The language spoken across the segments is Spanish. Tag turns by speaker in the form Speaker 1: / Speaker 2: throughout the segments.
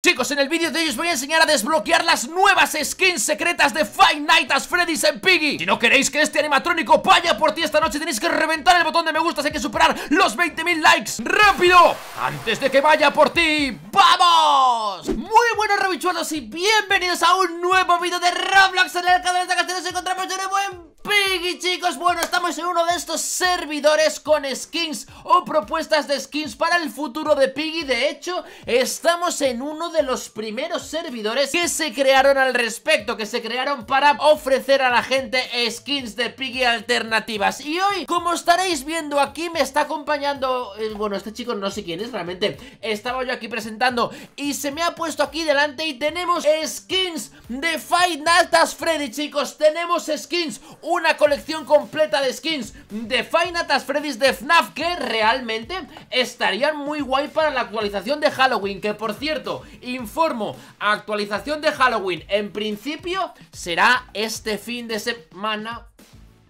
Speaker 1: Chicos, en el vídeo de hoy os voy a enseñar a desbloquear las nuevas skins secretas de Five Nights at Freddy's en Piggy Si no queréis que este animatrónico vaya por ti esta noche tenéis que reventar el botón de me gusta Hay que superar los 20.000 likes ¡Rápido! Antes de que vaya por ti ¡Vamos! Muy buenos rabichuelos y bienvenidos a un nuevo vídeo de Roblox En el canal de nos encontramos de buen Piggy, chicos Bueno, estamos en uno de estos servidores con skins o propuestas de skins para el futuro de Piggy De hecho, estamos en uno de los primeros servidores que se crearon al respecto Que se crearon para ofrecer a la gente skins de Piggy alternativas Y hoy, como estaréis viendo aquí, me está acompañando... Eh, bueno, este chico no sé quién es realmente Estaba yo aquí presentando y se me ha puesto aquí delante y tenemos skins de Fight Naltas Freddy, chicos Tenemos skins, una una colección completa de skins de Finatas Freddy's de FNAF que realmente estarían muy guay para la actualización de Halloween, que por cierto, informo, actualización de Halloween en principio será este fin de semana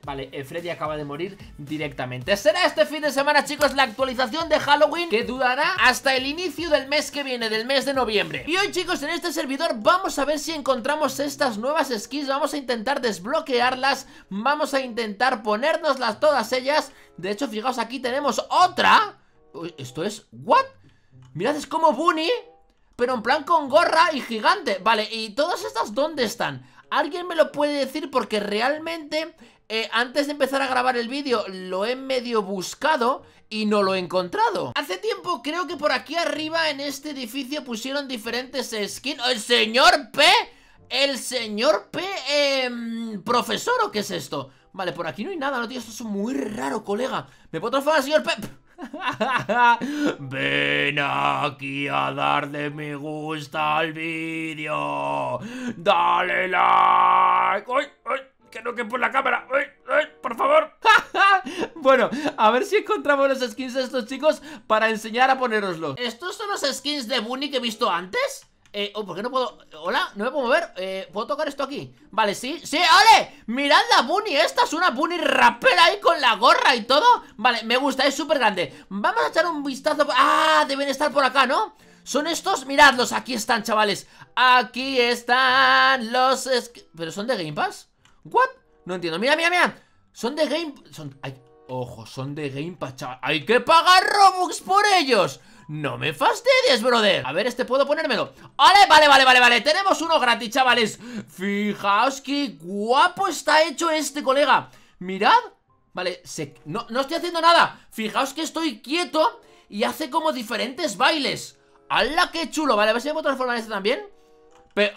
Speaker 1: Vale, eh, Freddy acaba de morir directamente Será este fin de semana, chicos, la actualización de Halloween Que durará hasta el inicio del mes que viene, del mes de noviembre Y hoy, chicos, en este servidor vamos a ver si encontramos estas nuevas skins Vamos a intentar desbloquearlas Vamos a intentar ponérnoslas todas ellas De hecho, fijaos, aquí tenemos otra Esto es... ¿What? Mirad, es como Bunny pero en plan con gorra y gigante Vale, ¿y todas estas dónde están? ¿Alguien me lo puede decir? Porque realmente eh, antes de empezar a grabar el vídeo lo he medio buscado y no lo he encontrado Hace tiempo creo que por aquí arriba en este edificio pusieron diferentes skins ¡El señor P! El señor P... Em, ¿Profesor o qué es esto? Vale, por aquí no hay nada, no tío, esto es muy raro, colega ¿Me puedo transformar, señor P? Ven aquí a darle me gusta al vídeo Dale like ¡Ay, Uy, no que por la cámara. ¡Ay, ay, por favor! bueno, a ver si encontramos los skins de estos chicos para enseñar a ponéroslo ¿Estos son los skins de Bunny que he visto antes? Eh, oh, ¿por qué no puedo? ¿Hola? ¿No me puedo mover? Eh, ¿puedo tocar esto aquí? Vale, sí, sí, ¡ole! ¡Mirad la Bunny! Esta es una Bunny rapera ahí con la gorra y todo Vale, me gusta, es súper grande Vamos a echar un vistazo ¡Ah! Deben estar por acá, ¿no? Son estos, miradlos, aquí están, chavales Aquí están los... ¿Pero son de Game Pass? ¿What? No entiendo. Mira, mira, mira. Son de Game... Son... Ay, ojo, son de Game Pass, chaval. Hay que pagar Robux por ellos. No me fastidies, brother A ver, este puedo ponérmelo Vale, vale, vale, vale, vale Tenemos uno gratis, chavales Fijaos qué guapo está hecho este, colega Mirad Vale, no, no estoy haciendo nada Fijaos que estoy quieto Y hace como diferentes bailes ¡Hala, qué chulo! Vale, a ver si me puedo transformar este también Pe ¡Eh,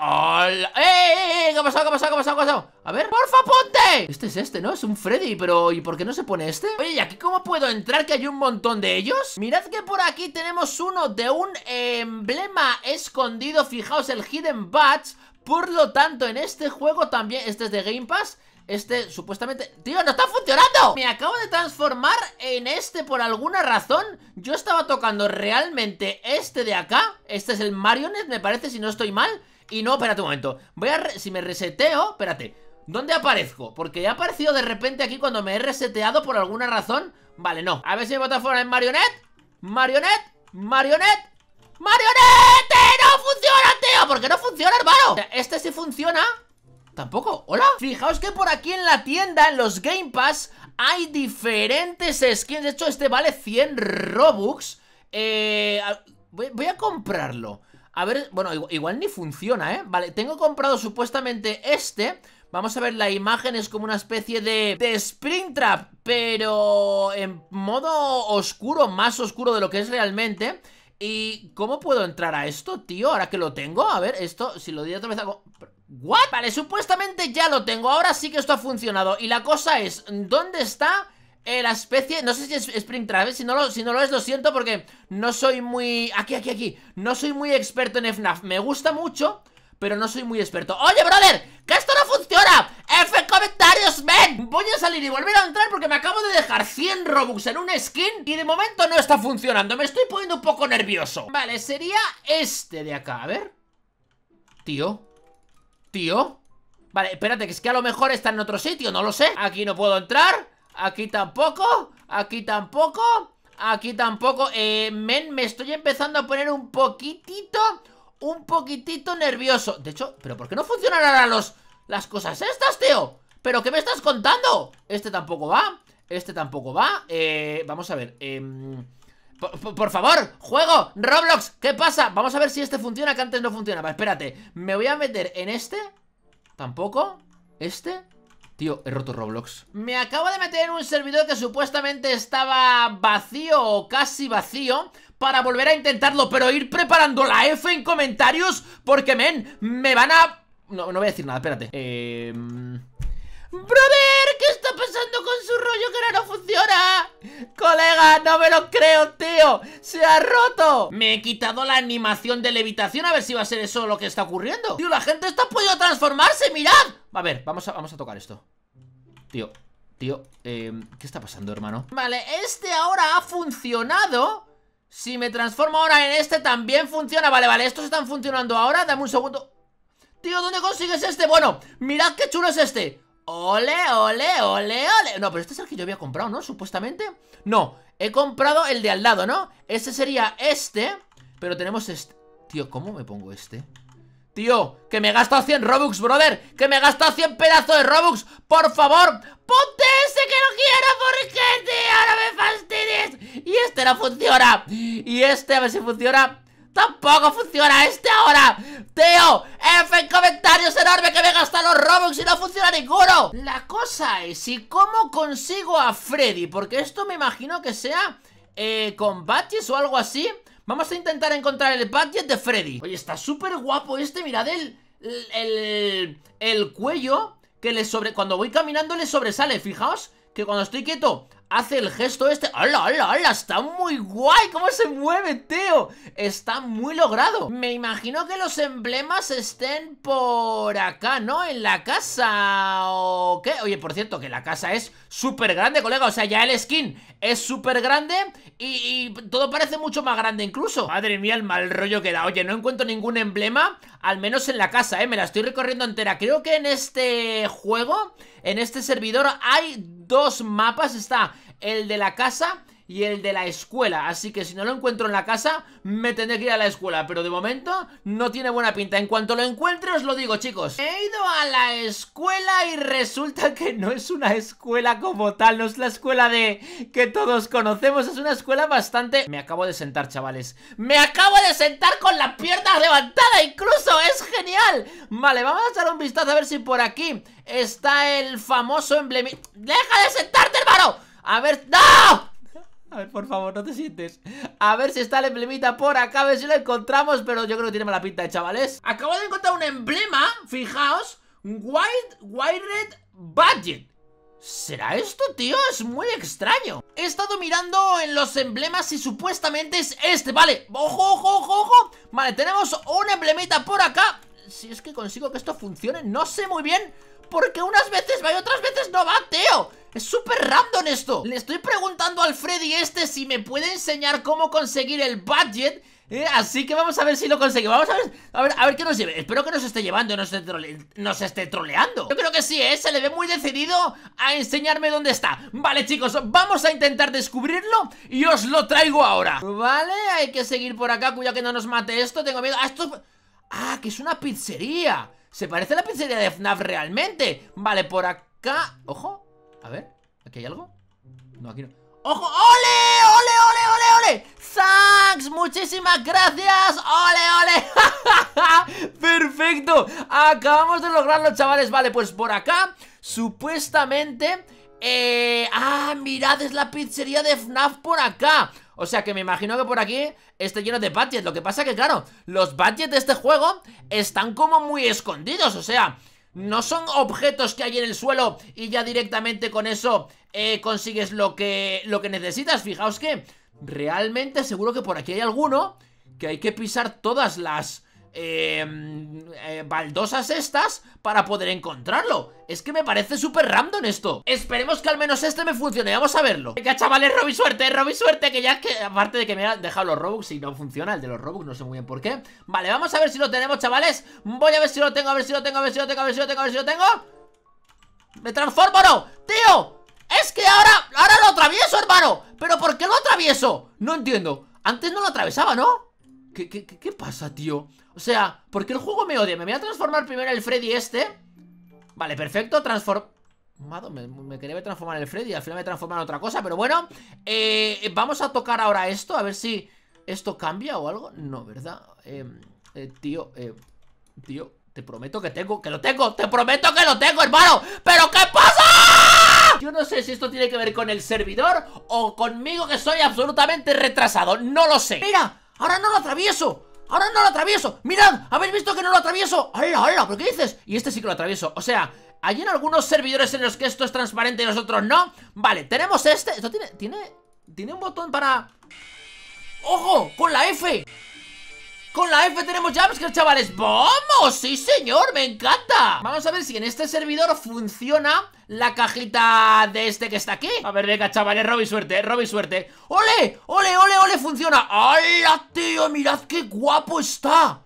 Speaker 1: eh, ¡Eh, qué ha pasado, qué ha pasado, qué ha pasado, qué ha pasado? A ver, porfa, ponte Este es este, ¿no? Es un Freddy, pero ¿y por qué no se pone este? Oye, ¿y aquí cómo puedo entrar que hay un montón de ellos? Mirad que por aquí tenemos uno de un emblema escondido Fijaos, el Hidden Badge Por lo tanto, en este juego también Este es de Game Pass este, supuestamente... ¡Tío, no está funcionando! Me acabo de transformar en este por alguna razón Yo estaba tocando realmente este de acá Este es el Marionet, me parece, si no estoy mal y no, espérate un momento Voy a... Si me reseteo, espérate ¿Dónde aparezco? Porque he aparecido de repente aquí cuando me he reseteado por alguna razón Vale, no A ver si mi plataforma es marionet Marionet, Marionette ¡Marionette! ¡No funciona, tío! ¿Por qué no funciona, hermano? Este sí funciona Tampoco, hola Fijaos que por aquí en la tienda, en los Game Pass Hay diferentes skins De hecho, este vale 100 Robux Eh... voy a comprarlo a ver, bueno, igual, ni funciona, ¿eh? Vale, tengo comprado supuestamente este... Vamos a ver, la imagen es como una especie de, de Springtrap, pero en modo oscuro, más oscuro de lo que es realmente. ¿Y cómo puedo entrar a esto, tío? Ahora que lo tengo, a ver, esto, si lo di otra vez hago... ¿What? Vale, supuestamente ya lo tengo, ahora sí que esto ha funcionado. Y la cosa es, ¿dónde está...? Eh, la especie, no sé si es Springtrap, Travel, si, no lo, si no lo es, lo siento porque no soy muy... Aquí, aquí, aquí, no soy muy experto en FNAF, me gusta mucho, pero no soy muy experto ¡Oye, brother! ¡Que esto no funciona! ¡F comentarios, ven! Voy a salir y volver a entrar porque me acabo de dejar 100 Robux en un skin Y de momento no está funcionando, me estoy poniendo un poco nervioso Vale, sería este de acá, a ver Tío Tío Vale, espérate, que es que a lo mejor está en otro sitio, no lo sé Aquí no puedo entrar Aquí tampoco. Aquí tampoco. Aquí tampoco. Eh, men, me estoy empezando a poner un poquitito. Un poquitito nervioso. De hecho, ¿pero por qué no funcionan los, las cosas estas, tío? ¿Pero qué me estás contando? Este tampoco va. Este tampoco va. Eh, vamos a ver. Eh, em, por, por, favor, juego, Roblox, ¿qué pasa? Vamos a ver si este funciona, que antes no funcionaba Espérate, me voy a meter en este Tampoco Este Tío, he roto Roblox. Me acabo de meter en un servidor que supuestamente estaba vacío o casi vacío para volver a intentarlo, pero ir preparando la F en comentarios porque, men, me van a... No, voy a decir nada, espérate. Eh... Brother, ¿qué está pasando con su rollo que ahora no funciona? Colega, no me lo creo, tío ¡Se ha roto! Me he quitado la animación de levitación a ver si va a ser eso lo que está ocurriendo Tío, la gente está pudiendo transformarse, mirad A ver, vamos a, vamos a tocar esto Tío, tío, eh, ¿qué está pasando, hermano? Vale, este ahora ha funcionado Si me transformo ahora en este también funciona Vale, vale, estos están funcionando ahora Dame un segundo Tío, ¿dónde consigues este? Bueno, mirad qué chulo es este Ole, ole, ole, ole No, pero este es el que yo había comprado, ¿no? Supuestamente No, he comprado el de al lado, ¿no? Este sería este Pero tenemos este Tío, ¿cómo me pongo este? Tío, que me he gastado 100 Robux, brother Que me he gastado 100 pedazos de Robux Por favor, ponte ese que no quiero Porque, tío, ahora me fastidies Y este no funciona Y este, a ver si funciona Tampoco funciona este ahora Tío, F en comentarios enorme que me gastan los Robux y no funciona ninguno La cosa es, ¿y cómo consigo a Freddy? Porque esto me imagino que sea eh, con baches o algo así Vamos a intentar encontrar el budget de Freddy Oye, está súper guapo este, mirad el, el, el cuello que le sobre... Cuando voy caminando le sobresale, fijaos que cuando estoy quieto hace el gesto este ¡Hala, hala, hala! ¡Está muy guay! ¿Cómo se mueve, Teo? Está muy logrado Me imagino que los emblemas estén por acá, ¿no? En la casa ¿O qué? Oye, por cierto, que la casa es súper grande, colega O sea, ya el skin es súper grande y, y, todo parece mucho más grande incluso Madre mía, el mal rollo que da Oye, no encuentro ningún emblema Al menos en la casa, ¿eh? Me la estoy recorriendo entera Creo que en este juego, en este servidor Hay dos mapas, está el de la casa y el de la escuela. Así que si no lo encuentro en la casa, me tendré que ir a la escuela. Pero de momento no tiene buena pinta. En cuanto lo encuentre, os lo digo, chicos. He ido a la escuela y resulta que no es una escuela como tal. No es la escuela de que todos conocemos. Es una escuela bastante... Me acabo de sentar, chavales. Me acabo de sentar con la pierna levantada incluso. Es genial. Vale, vamos a echar un vistazo a ver si por aquí está el famoso emblema... ¡Deja de sentarte, hermano! A ver... ¡No! A ver, por favor, no te sientes A ver si está el emblemita por acá, a ver si lo encontramos Pero yo creo que tiene mala pinta, chavales Acabo de encontrar un emblema, fijaos Wild Red Budget ¿Será esto, tío? Es muy extraño He estado mirando en los emblemas y supuestamente es este Vale, ojo, ojo, ojo, ojo Vale, tenemos un emblemita por acá Si es que consigo que esto funcione, no sé muy bien porque unas veces va y otras veces no va, Teo? Es súper random esto Le estoy preguntando al Freddy este si me puede enseñar cómo conseguir el budget ¿eh? así que vamos a ver si lo conseguimos Vamos a ver, a ver, a ver qué nos lleve Espero que nos esté llevando, nos esté, nos esté troleando Yo creo que sí, ¿eh? Se le ve muy decidido a enseñarme dónde está Vale, chicos, vamos a intentar descubrirlo Y os lo traigo ahora Vale, hay que seguir por acá Cuidado que no nos mate esto Tengo miedo Ah, esto... Ah, que es una pizzería se parece a la pizzería de FNAF realmente Vale, por acá Ojo, a ver, ¿aquí hay algo? No, aquí no ¡Ojo! ¡Ole! ¡Ole, ole, ole, ole! ¡Sax! ¡Muchísimas gracias! ¡Ole, ole! ole thanks, muchísimas gracias ole ole perfecto Acabamos de lograrlo, chavales Vale, pues por acá Supuestamente... Eh, ah, mirad, es la pizzería de FNAF por acá o sea que me imagino que por aquí esté lleno de budget, Lo que pasa que claro, los badges de este juego están como muy escondidos O sea, no son objetos que hay en el suelo y ya directamente con eso eh, consigues lo que, lo que necesitas Fijaos que realmente seguro que por aquí hay alguno que hay que pisar todas las Em, eh, baldosas estas para poder encontrarlo. Es que me parece súper random esto. Esperemos que al menos este me funcione, vamos a verlo. Venga, chavales, Robi suerte, Robi suerte, que ya que aparte de que me han dejado los Robux y no funciona el de los Robux, no sé muy bien por qué. Vale, vamos a ver si lo tenemos, chavales. Voy a ver si lo tengo, a ver si lo tengo, a ver si lo tengo, a ver si lo tengo, a ver si lo tengo. ¡Me transformo, no! ¡Tío! Es que ahora, ahora lo atravieso, hermano. ¿Pero por qué lo atravieso? No entiendo. Antes no lo atravesaba, ¿no? ¿Qué, pasa, tío? O sea, ¿por qué el juego me odia? Me voy a transformar primero en el Freddy este Vale, perfecto, Transformado. Me, me, quería transformar en el Freddy Al final me transformé en otra cosa, pero bueno eh, Vamos a tocar ahora esto A ver si esto cambia o algo No, ¿verdad? Em, eh, tío, eh, tío Te prometo que tengo, que lo tengo Te prometo que lo tengo, hermano ¿Pero qué pasa? Yo no sé si esto tiene que ver con el servidor O conmigo que soy absolutamente retrasado No lo sé Mira, ¡Ahora no lo atravieso! ¡Ahora no lo atravieso! ¡Mirad! ¿Habéis visto que no lo atravieso? ¡Hala, hala! ¿Pero qué dices? Y este sí que lo atravieso, o sea... Hay en algunos servidores en los que esto es transparente y nosotros no Vale, tenemos este Esto tiene... Tiene... Tiene un botón para... ¡Ojo! ¡Con la F! Con la F tenemos jumpscare, chavales ¡Vamos! ¡Sí, señor! ¡Me encanta! Vamos a ver si en este servidor funciona la cajita de este que está aquí A ver, venga, chavales, Robi suerte, Robby suerte ¡Ole! ¡Ole, ole, ole! ¡Funciona! ¡Hala, tío! ¡Mirad qué guapo está!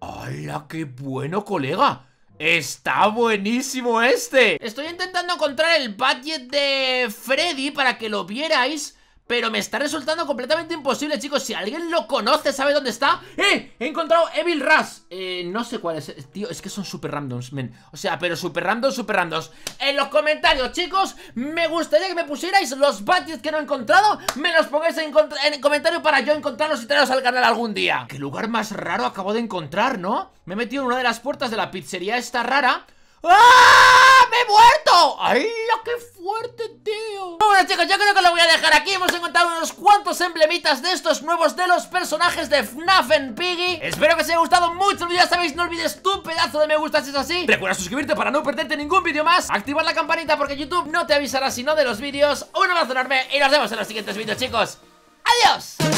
Speaker 1: ¡Hala, qué bueno, colega! Está buenísimo este Estoy intentando encontrar el budget de Freddy para que lo vierais pero me está resultando completamente imposible, chicos Si alguien lo conoce, sabe dónde está ¡Eh! He encontrado Evil Rush eh, no sé cuál es, eh, tío, es que son super randoms, men O sea, pero super randoms, super randoms En los comentarios, chicos Me gustaría que me pusierais los badges que no he encontrado Me los pongáis en, el comentario Para yo encontrarlos y traeros al canal algún día Qué lugar más raro acabo de encontrar, ¿no? Me he metido en una de las puertas de la pizzería esta rara ¡Ah! ¡Me he muerto! ¡Ay, qué fuerte, tío! Bueno, chicos, yo creo que lo voy a dejar aquí. Hemos encontrado unos cuantos emblemitas de estos nuevos de los personajes de FNAF en Piggy. Espero que os haya gustado mucho el Ya sabéis, no olvides tu pedazo de me gusta si es así. Recuerda suscribirte para no perderte ningún vídeo más. Activar la campanita porque YouTube no te avisará sino de los vídeos. Un abrazo enorme y nos vemos en los siguientes vídeos, chicos. ¡Adiós!